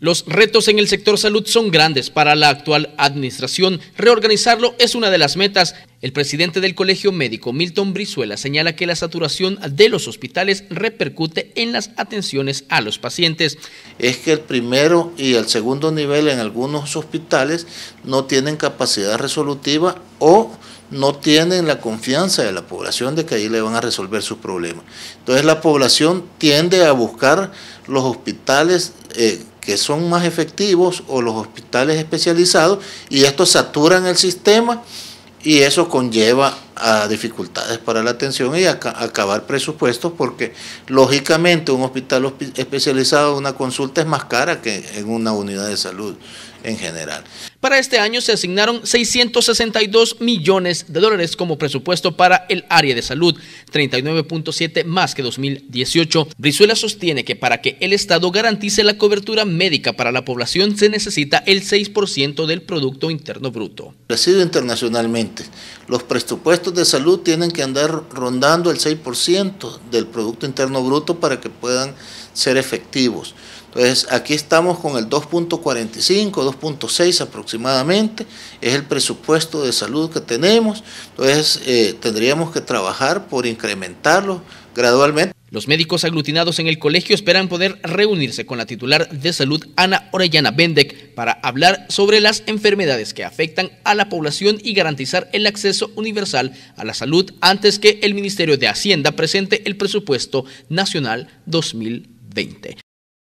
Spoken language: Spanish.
Los retos en el sector salud son grandes para la actual administración. Reorganizarlo es una de las metas. El presidente del Colegio Médico, Milton Brizuela, señala que la saturación de los hospitales repercute en las atenciones a los pacientes. Es que el primero y el segundo nivel en algunos hospitales no tienen capacidad resolutiva o no tienen la confianza de la población de que ahí le van a resolver sus problemas. Entonces la población tiende a buscar los hospitales. Eh, que son más efectivos o los hospitales especializados y estos saturan el sistema y eso conlleva a dificultades para la atención y a acabar presupuestos porque lógicamente un hospital especializado, una consulta es más cara que en una unidad de salud en general. Para este año se asignaron 662 millones de dólares como presupuesto para el área de salud, 39.7 más que 2018. Brizuela sostiene que para que el Estado garantice la cobertura médica para la población se necesita el 6% del Producto Interno Bruto. internacionalmente los presupuestos de salud tienen que andar rondando el 6% del Producto Interno Bruto para que puedan ser efectivos. Entonces, aquí estamos con el 2.45, 2.6 aproximadamente, es el presupuesto de salud que tenemos, entonces eh, tendríamos que trabajar por incrementarlo gradualmente. Los médicos aglutinados en el colegio esperan poder reunirse con la titular de salud Ana Orellana Bendek para hablar sobre las enfermedades que afectan a la población y garantizar el acceso universal a la salud antes que el Ministerio de Hacienda presente el presupuesto nacional 2020.